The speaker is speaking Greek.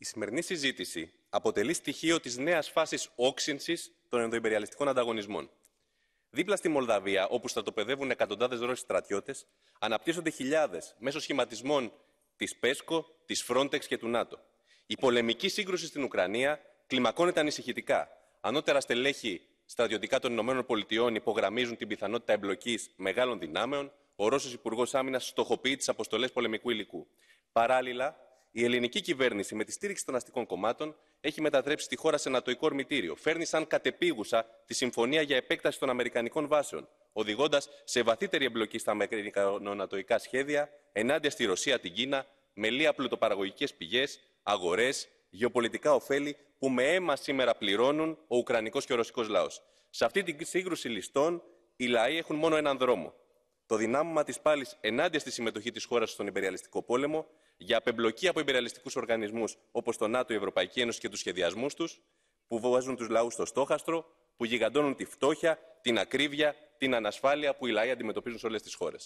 Η σημερινή συζήτηση αποτελεί στοιχείο της νέας φάσης όξυνσης των ενδοϊμπεριαλιστικών ανταγωνισμών. Δίπλα στη Μολδαβία, όπου στρατοπεδεύουν εκατοντάδες Ρώσοι στρατιώτες, αναπτύσσονται χιλιάδες μέσω σχηματισμών της ΠΕΣΚΟ, της Φρόντεξ και του ΝΑΤΟ. Η πολεμική σύγκρουση στην Ουκρανία κλιμακώνεται ανησυχητικά. Ανώτερα στελέχη στρατιωτικά των ΗΠΑ υπογραμμίζουν την πιθανότητα εμπλοκής μεγάλων δυνάμεων. Ο Ρώσος Υπουργός Άμυνας στοχοποιεί τις αποστολές πολεμικού υλικού. Παράλληλα, η ελληνική κυβέρνηση με τη στήριξη των αστικών κομμάτων έχει μετατρέψει τη χώρα σε νατοϊκό ορμητήριο. Φέρνει σαν κατεπίγουσα τη συμφωνία για επέκταση των Αμερικανικών βάσεων, οδηγώντας σε βαθύτερη εμπλοκή στα αμερικανονατοϊκά σχέδια ενάντια στη Ρωσία, την Κίνα, με λίγα πλουτοπαραγωγικές πηγές, αγορές, γεωπολιτικά ωφέλη που με αίμα σήμερα πληρώνουν ο Ουκρανικός και ο Ρωσικός λαός. Σε αυτή την σύγκρουση ληστών, οι λαοί έχουν μόνο έναν δρόμο το δυνάμωμα της πάλι ενάντια στη συμμετοχή της χώρας στον υπεριαλιστικό πόλεμο, για απεμπλοκή από υπεριαλιστικούς οργανισμούς όπως το ΝΑΤΟ, η Ευρωπαϊκή Ένωση και τους σχεδιασμούς τους, που βάζουν τους λαούς στο στόχαστρο, που γιγαντώνουν τη φτώχεια, την ακρίβεια, την ανασφάλεια που οι λαοί αντιμετωπίζουν σε όλες τις χώρες.